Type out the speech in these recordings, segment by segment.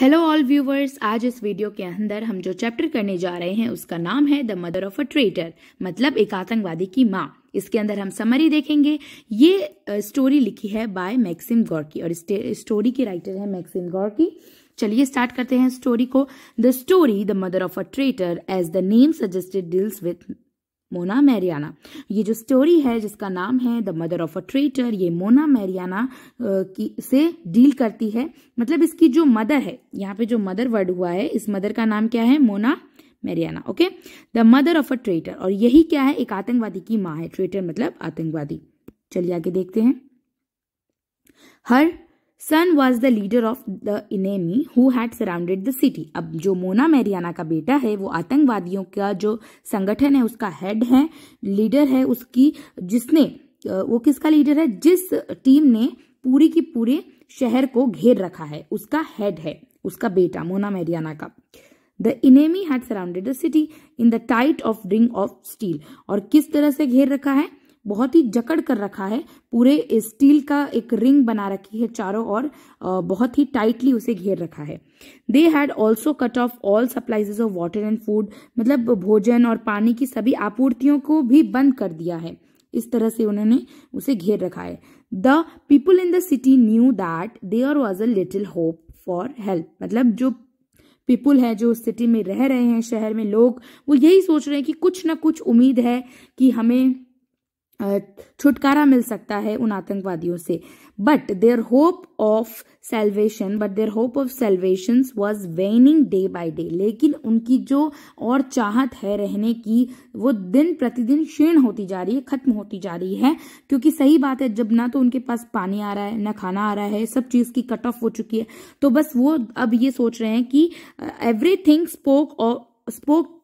Hello all viewers आज इस video के अंदर हम जो चैप्टर करने जा रहे हैं उसका नाम है the mother of a traitor मतलब एक आतंकवादी की माँ इसके अंदर हम समरी देखेंगे ये स्टोरी लिखी है बाय मैक्सिम गौरकी और स्टोरी की राइटर है मैक्सिम गौरकी चलिए स्टार्ट करते हैं स्टोरी को the story the mother of a traitor as the name suggested deals with Monna Marianna ये जो स्टोरी है जिसका नाम है the mother of a traitor ये मोना मैरियाना की से डील करती है मतलब इसकी जो मदर है यहाँ पे जो मदर वर्ड हुआ है इस मदर का नाम क्या है Monna Marianna okay the mother of a traitor और यही क्या है एक आतंकवादी की माँ है ट्रेटर मतलब आतंकवादी चलिए आगे देखते हैं her son was the leader of the enemy who had surrounded the city अब जो मोना मेरियाना का बेटा है वो आतंकवादियों का जो संगठन है उसका हेड है लीडर है उसकी जिसने वो किसका लीडर है जिस टीम ने पूरी की पूरे शहर को घेर रखा है उसका हेड है उसका बेटा मोना मेरियाना का the enemy had surrounded the city in the tight of ring of steel और किस तरह से घेर रखा है बहुत ही जकड़ कर रखा है पूरे स्टील का एक रिंग बना रखी है चारों और बहुत ही टाइटली उसे घेर रखा है they had also cut off all supplies of water and food मतलब भोजन और पानी की सभी आपूर्तियों को भी बंद कर दिया है इस तरह से उन्होंने उसे घेर रखा है the people in the city knew that are was a little hope for help मतलब जो पीपुल है जो सिटी में रह रहे हैं शहर में लोग वो यही सोच रहे हैं कि कुछ ना कुछ उम्मीद है कि हमें छुटकारा मिल सकता है उन आतंकवादियों से but their hope of salvation but their hope of salvation was waning day by day लेकिन उनकी जो और चाहत है रहने की वो दिन प्रतिदिन क्षीण होती जा रही है खत्म होती जा रही है क्योंकि सही बात है जब ना तो उनके पास पानी आ रहा है ना खाना आ रहा है सब चीज की कट ऑफ हो चुकी है तो बस वो अब ये सोच रहे हैं कि everything spoke spoke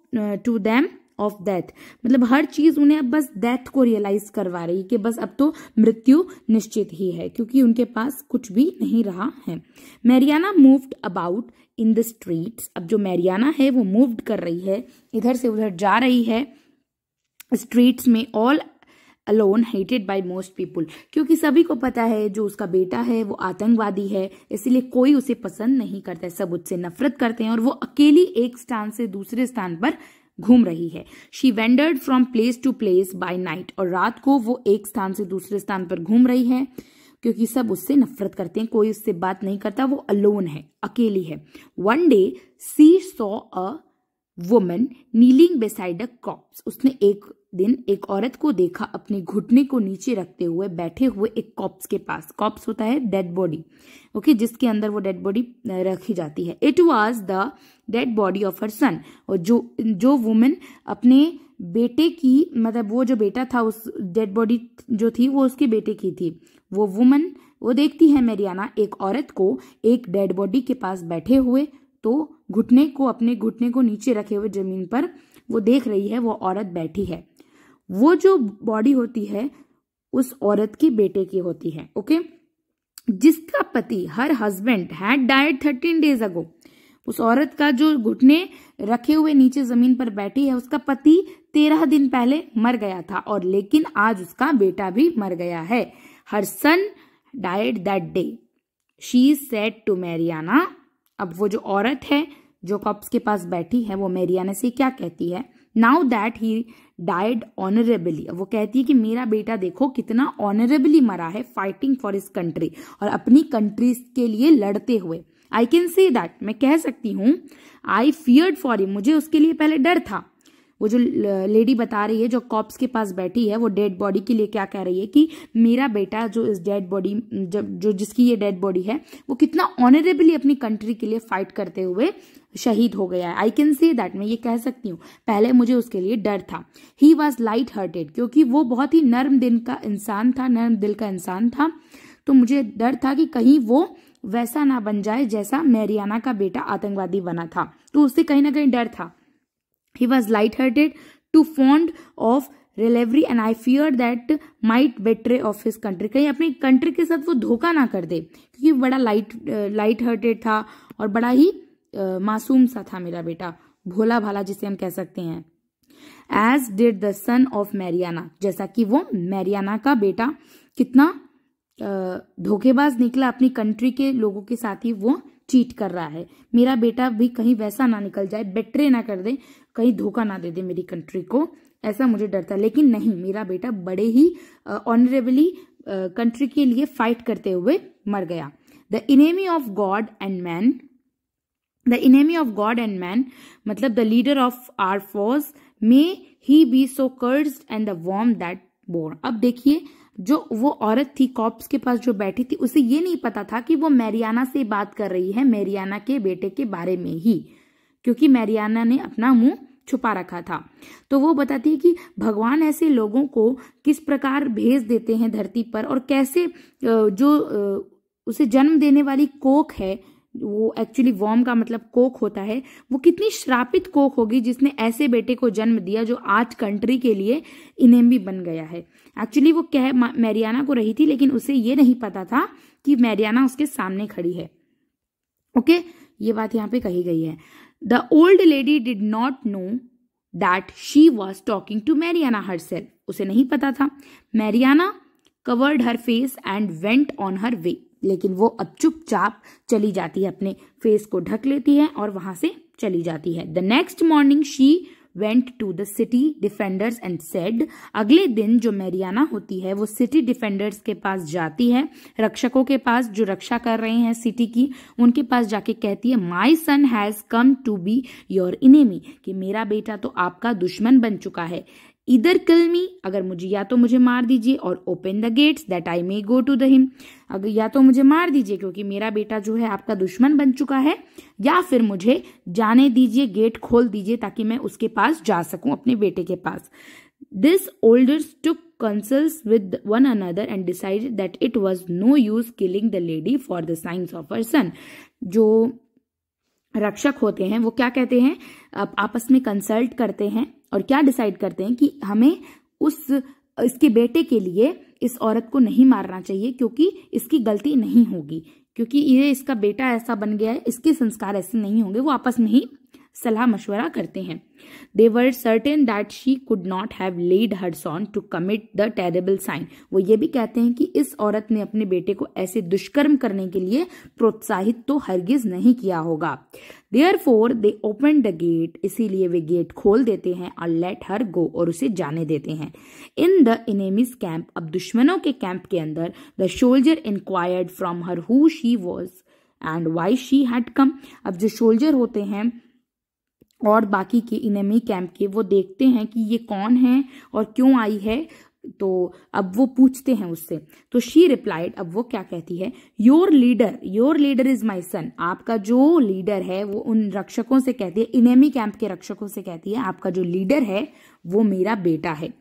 to them of death मतलब हर चीज उन्हें अब बस डेथ को रियलाइज करवा रही कि बस अब तो मृत्यु निश्चित ही है क्योंकि उनके पास कुछ भी नहीं रहा है Marianna moved about in the street अब जो मैरियाना है वो मूव्ड कर रही है इधर से उधर जा रही है स्ट्रीट्स में all alone hated by most people क्योंकि सभी को पता है जो उसका बेटा है वो आतंकवादी है इसीलिए कोई उसे पसंद नहीं करता है सब उससे नफरत करते हैं और वो अकेली एक स्थान से दूसरे स्थान पर घूम रही है she wandered from place to place by night और रात को वो एक स्थान से दूसरे स्थान पर घूम रही है क्योंकि सब उससे नफरत करते हैं कोई उससे बात नहीं करता वो अलोन है अकेली है one day she saw a woman kneeling beside a corpse उसने एक दिन एक औरत को देखा अपने घुटने को नीचे रखते हुए बैठे हुए एक कॉप्स के पास कॉप्स होता है डेड बॉडी ओके जिसके अंदर वो डेड बॉडी रखी जाती है it was the dead body of her son और जो जो वुमेन अपने बेटे की मतलब वो जो बेटा था उस डेड बॉडी जो थी वो उसके बेटे की थी वो वुमेन वो देखती है मेरियाना एक औरत को एक डेड बॉडी के पास बैठे हुए तो घुटने को अपने घुटने को नीचे रखे हुए जमीन पर वो देख रही है वो औरत बैठी है वो जो बॉडी होती है उस औरत की बेटे की होती है ओके जिसका पति her husband had died thirteen days ago उस औरत का जो घुटने रखे हुए नीचे जमीन पर बैठी है उसका पति तेरह दिन पहले मर गया था और लेकिन आज उसका बेटा भी मर गया है her son died that day she said to Marianna अब वो जो औरत है जो कॉप्स के पास बैठी है वो मैरियाना से क्या कहती है now that he died honourably वो कहती है कि मेरा बेटा देखो कितना ऑनरेबली मरा है फाइटिंग फॉर इस कंट्री और अपनी कंट्री के लिए लड़ते हुए आई कैन से दैट मैं कह सकती हूँ आई फियर्ड फॉर यू मुझे उसके लिए पहले डर था वो जो लेडी बता रही है जो कॉप्स के पास बैठी है वो डेड बॉडी के लिए क्या कह रही है कि मेरा बेटा जो इस डेड बॉडी जब जो जिसकी ये डेड बॉडी है वो कितना ऑनरेबली अपनी कंट्री के लिए फाइट करते हुए शहीद हो गया है आई कैन से दैट मैं ये कह सकती हूँ पहले मुझे उसके लिए डर था ही वॉज लाइट हार्टेड क्योंकि वो बहुत ही नर्म दिन का इंसान था नर्म दिल का इंसान था तो मुझे डर था कि कहीं वो वैसा ना बन जाए जैसा मैरियाना का बेटा आतंकवादी बना था तो उससे कहीं ना कहीं डर था he was light-hearted, too fond of revelry and I fear that might betray of his country कहीं अपनी कंट्री के साथ वो धोखा ना कर दे क्योंकि बड़ा लाइट लाइट हर्टेड था और बड़ा ही uh, मासूम सा था मेरा बेटा भोला भाला जिसे हम कह सकते हैं as did the son of Marianna जैसा कि वो मैरियाना का बेटा कितना धोखेबाज निकला अपनी कंट्री के लोगों के साथ ही वो चीट कर रहा है मेरा बेटा भी कहीं वैसा ना निकल जाए बेटरे ना कर दे कहीं धोखा ना दे दे मेरी कंट्री को ऐसा मुझे डर था लेकिन नहीं मेरा बेटा बड़े ही ऑनरेबली कंट्री के लिए फाइट करते हुए मर गया the enemy of God and man the enemy of God and man मतलब the leader of our force may he be so cursed and the वॉर्म दैट बोर अब देखिए जो वो औरत थी कॉप्स के पास जो बैठी थी उसे ये नहीं पता था कि वो मैरियाना से बात कर रही है मैरियाना के बेटे के बारे में ही क्योंकि मैरियाना ने अपना मुंह छुपा रखा था तो वो बताती है कि भगवान ऐसे लोगों को किस प्रकार भेज देते हैं धरती पर और कैसे जो उसे जन्म देने वाली कोक है वो एक्चुअली वॉम का मतलब कोक होता है वो कितनी श्रापित कोक होगी जिसने ऐसे बेटे को जन्म दिया जो आज कंट्री के लिए भी बन गया है एक्चुअली वो कह मैरियाना को रही थी लेकिन उसे ये नहीं पता था कि मैरियाना उसके सामने खड़ी है ओके okay? ये बात यहाँ पे कही गई है the old lady did not know that she was talking to Marianna her उसे नहीं पता था Marianna covered her face and went on her way लेकिन वो अब चुपचाप चली जाती है अपने फेस को ढक लेती है और वहां से चली जाती है the next morning she went to the city defenders and said अगले दिन जो मैरियाना होती है वो सिटी डिफेंडर्स के पास जाती है रक्षकों के पास जो रक्षा कर रहे हैं सिटी की उनके पास जाके कहती है my son has come to be your enemy कि मेरा बेटा तो आपका दुश्मन बन चुका है इधर कल मी अगर मुझे या तो मुझे मार दीजिए और open the gates that I may go to the him अगर या तो मुझे मार दीजिए क्योंकि मेरा बेटा जो है आपका दुश्मन बन चुका है या फिर मुझे जाने दीजिए गेट खोल दीजिए ताकि मैं उसके पास जा सकूं अपने बेटे के पास this olders took counsels with one another and decided that it was no use killing the lady for the sins of her son जो रक्षक होते हैं वो क्या कहते हैं आप, आपस में कंसल्ट करते हैं और क्या डिसाइड करते हैं कि हमें उस इसके बेटे के लिए इस औरत को नहीं मारना चाहिए क्योंकि इसकी गलती नहीं होगी क्योंकि ये इसका बेटा ऐसा बन गया है इसके संस्कार ऐसे नहीं होंगे वो आपस में ही सलाह मशवरा करते हैं they were certain that she could not have led her son to commit the terrible sin वो ये भी कहते हैं कि इस औरत ने अपने बेटे को ऐसे दुष्कर्म करने के लिए प्रोत्साहित तो हरगिज नहीं किया होगा therefore they open the gate इसीलिए वे गेट खोल देते हैं और लेट हर गो और उसे जाने देते हैं इन द इनेमिस कैंप अब दुश्मनों के कैंप के अंदर the soldier inquired from her who she was and why she had come अब जो शोल्जर होते हैं और बाकी के इनमी कैंप के वो देखते हैं कि ये कौन है और क्यों आई है तो अब वो पूछते हैं उससे तो शी रिप्लाइड अब वो क्या कहती है your leader your leader is my son आपका जो लीडर है वो उन रक्षकों से कहती है इनेमी कैंप के रक्षकों से कहती है आपका जो लीडर है वो मेरा बेटा है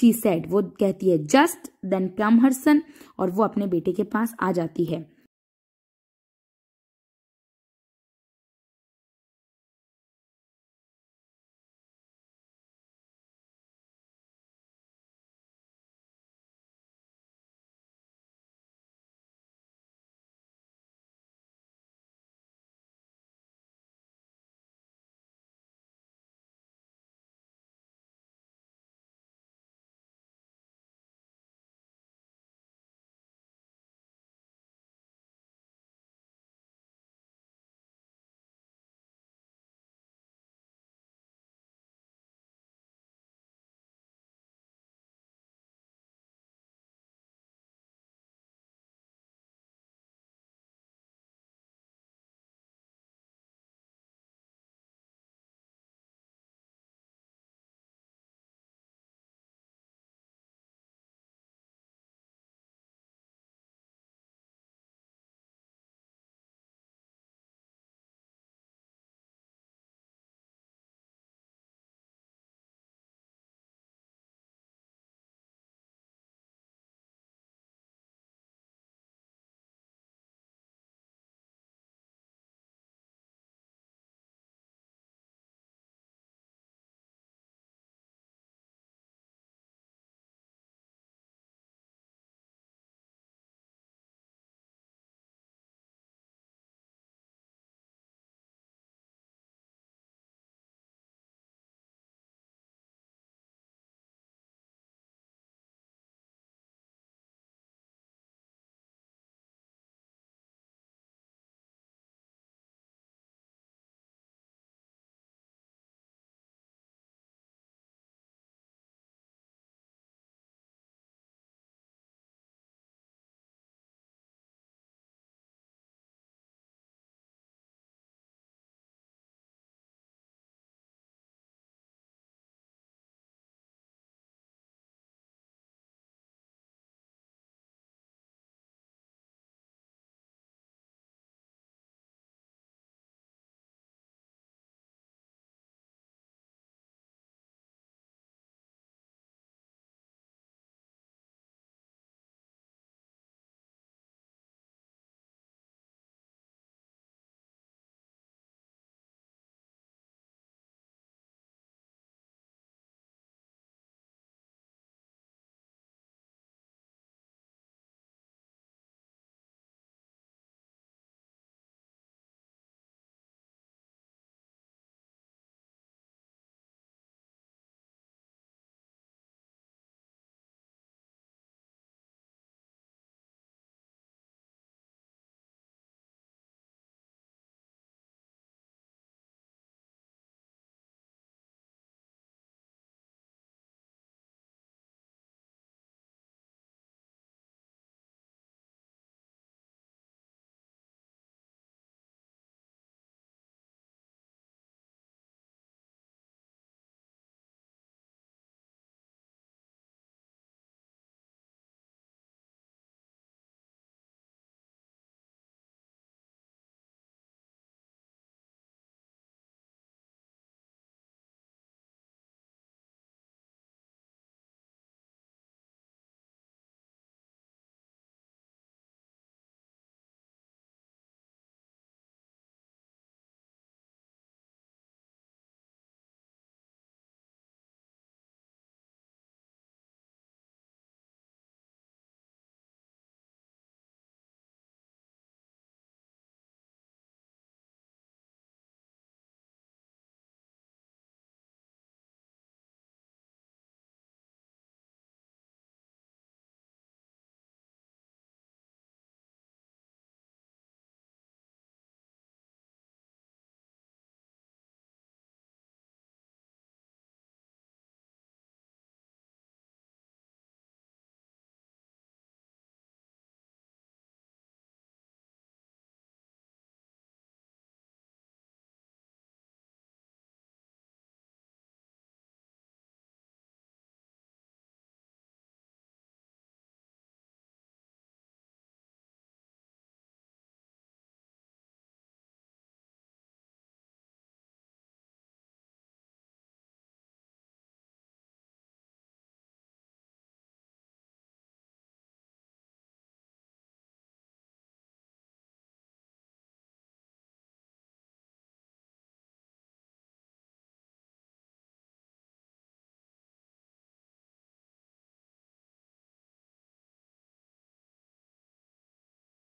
शी सेड वो कहती है जस्ट देन कम हर सन और वो अपने बेटे के पास आ जाती है